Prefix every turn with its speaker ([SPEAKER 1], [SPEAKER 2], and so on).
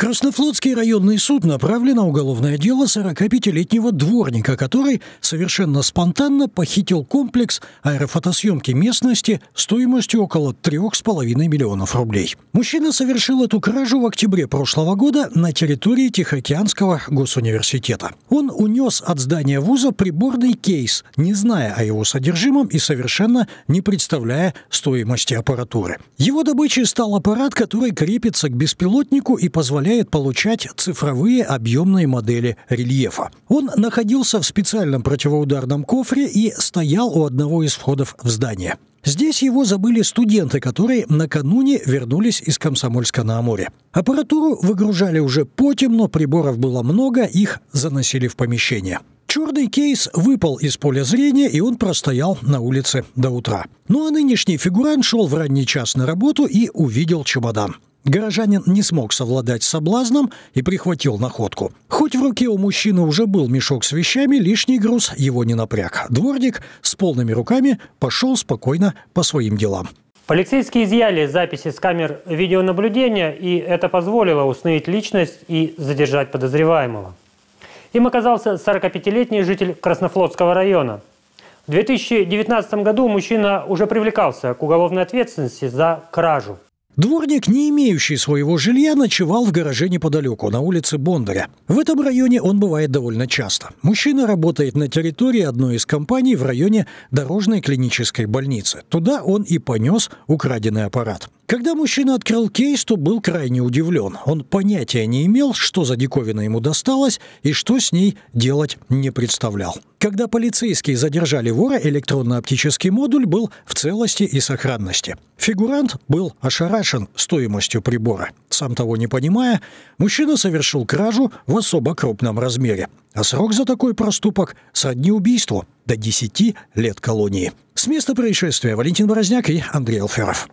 [SPEAKER 1] Краснофлотский районный суд направлено уголовное дело 45-летнего дворника, который совершенно спонтанно похитил комплекс аэрофотосъемки местности стоимостью около 3,5 миллионов рублей. Мужчина совершил эту кражу в октябре прошлого года на территории Тихоокеанского госуниверситета. Он унес от здания вуза приборный кейс, не зная о его содержимом и совершенно не представляя стоимости аппаратуры. Его добычей стал аппарат, который крепится к беспилотнику и позволяет позволяет получать цифровые объемные модели рельефа. Он находился в специальном противоударном кофре и стоял у одного из входов в здание. Здесь его забыли студенты, которые накануне вернулись из Комсомольска на Амуре. Аппаратуру выгружали уже потем, приборов было много, их заносили в помещение. Черный кейс выпал из поля зрения, и он простоял на улице до утра. Ну а нынешний фигурант шел в ранний час на работу и увидел чемодан. Горожанин не смог совладать с соблазном и прихватил находку. Хоть в руке у мужчины уже был мешок с вещами, лишний груз его не напряг. Дворник с полными руками пошел спокойно по своим делам.
[SPEAKER 2] Полицейские изъяли записи с камер видеонаблюдения, и это позволило установить личность и задержать подозреваемого. Им оказался 45-летний житель Краснофлотского района. В 2019 году мужчина уже привлекался к уголовной ответственности за кражу.
[SPEAKER 1] Дворник, не имеющий своего жилья, ночевал в гараже неподалеку, на улице Бондаря. В этом районе он бывает довольно часто. Мужчина работает на территории одной из компаний в районе дорожной клинической больницы. Туда он и понес украденный аппарат. Когда мужчина открыл кейс, то был крайне удивлен. Он понятия не имел, что за диковина ему досталось и что с ней делать не представлял. Когда полицейские задержали вора, электронно-оптический модуль был в целости и сохранности. Фигурант был ошарашен стоимостью прибора. Сам того не понимая, мужчина совершил кражу в особо крупном размере. А срок за такой проступок – со дни до 10 лет колонии. С места происшествия Валентин Борозняк и Андрей Алферов.